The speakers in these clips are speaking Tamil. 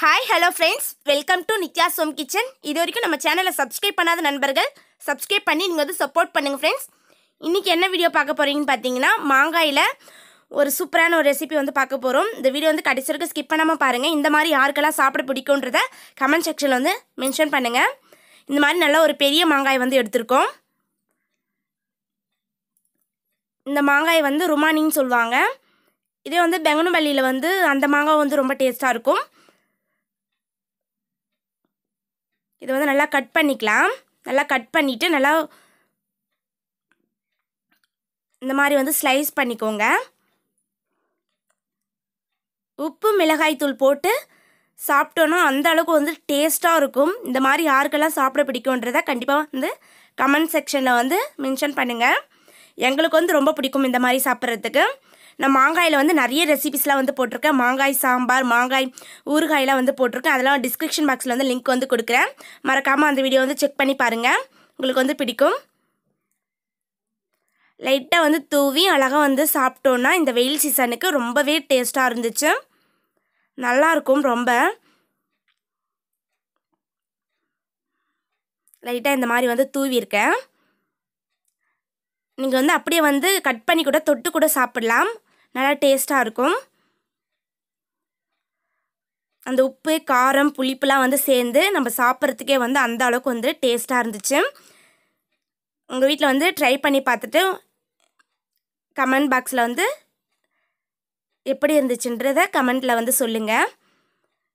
hi hello friends welcome to Nithya சோம் கிச்சன் இது வரைக்கும் நம்ம சேனலை சப்ஸ்கிரைப் பண்ணாத நண்பர்கள் சப்ஸ்கிரைப் பண்ணி நீங்கள் வந்து சப்போர்ட் பண்ணுங்கள் ஃப்ரெண்ட்ஸ் இன்றைக்கி என்ன வீடியோ பார்க்க போகிறீங்கன்னு பார்த்தீங்கன்னா மாங்காயில் ஒரு சூப்பரான ஒரு ரெசிபி வந்து பார்க்க போகிறோம் இந்த வீடியோ வந்து கடைசி வரைக்கும் ஸ்கிப் பண்ணாமல் பாருங்கள் இந்த மாதிரி யாருக்கெல்லாம் சாப்பிட பிடிக்குன்றத கமெண்ட் செக்ஷனில் வந்து மென்ஷன் பண்ணுங்கள் இந்த மாதிரி நல்லா ஒரு பெரிய மாங்காய் வந்து எடுத்திருக்கோம் இந்த மாங்காயை வந்து ருமானின்னு சொல்லுவாங்க இதே வந்து பெங்கனு வந்து அந்த மாங்காய் வந்து ரொம்ப டேஸ்ட்டாக இருக்கும் இதை வந்து நல்லா கட் பண்ணிக்கலாம் நல்லா கட் பண்ணிவிட்டு நல்லா இந்த மாதிரி வந்து ஸ்லைஸ் பண்ணிக்கோங்க உப்பு மிளகாய்த்தூள் போட்டு சாப்பிட்டோன்னா அந்த அளவுக்கு வந்து டேஸ்ட்டாக இருக்கும் இந்த மாதிரி யாருக்கெல்லாம் சாப்பிட பிடிக்கும்ன்றதை கண்டிப்பாக வந்து கமெண்ட் செக்ஷனில் வந்து மென்ஷன் பண்ணுங்கள் எங்களுக்கு வந்து ரொம்ப பிடிக்கும் இந்த மாதிரி சாப்பிட்றதுக்கு நான் மாங்காயில் வந்து நிறைய ரெசிபிஸ்லாம் வந்து போட்டிருக்கேன் மாங்காய் சாம்பார் மாங்காய் ஊறுகாயெலாம் வந்து போட்டிருக்கேன் அதெல்லாம் டிஸ்கிரிப்ஷன் பாக்ஸில் வந்து லிங்க் வந்து கொடுக்குறேன் மறக்காமல் அந்த வீடியோ வந்து செக் பண்ணி பாருங்கள் உங்களுக்கு வந்து பிடிக்கும் லைட்டாக வந்து தூவி அழகாக வந்து சாப்பிட்டோன்னா இந்த வெயில் சீசனுக்கு ரொம்பவே டேஸ்ட்டாக இருந்துச்சு நல்லாயிருக்கும் ரொம்ப லைட்டாக இந்த மாதிரி வந்து தூவியிருக்கேன் நீங்கள் வந்து அப்படியே வந்து கட் பண்ணி கூட தொட்டு கூட சாப்பிட்லாம் நல்லா டேஸ்ட்டாக இருக்கும் அந்த உப்பு காரம் புளிப்புலாம் வந்து சேர்ந்து நம்ம சாப்பிட்றதுக்கே வந்து அந்த அளவுக்கு வந்து டேஸ்ட்டாக இருந்துச்சு உங்கள் வீட்டில் வந்து ட்ரை பண்ணி பார்த்துட்டு கமெண்ட் பாக்ஸில் வந்து எப்படி இருந்துச்சுன்றத கமெண்ட்டில் வந்து சொல்லுங்கள்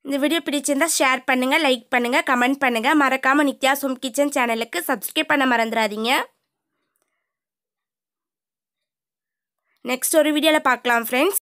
இந்த வீடியோ பிடிச்சிருந்தால் ஷேர் பண்ணுங்கள் லைக் பண்ணுங்கள் கமெண்ட் பண்ணுங்கள் மறக்காமல் நித்யா சும் கிச்சன் சேனலுக்கு சப்ஸ்கிரைப் பண்ண மறந்துடாதீங்க நெக்ஸ்ட் ஒரு வீடியோவில் பார்க்கலாம் ஃப்ரெண்ட்ஸ்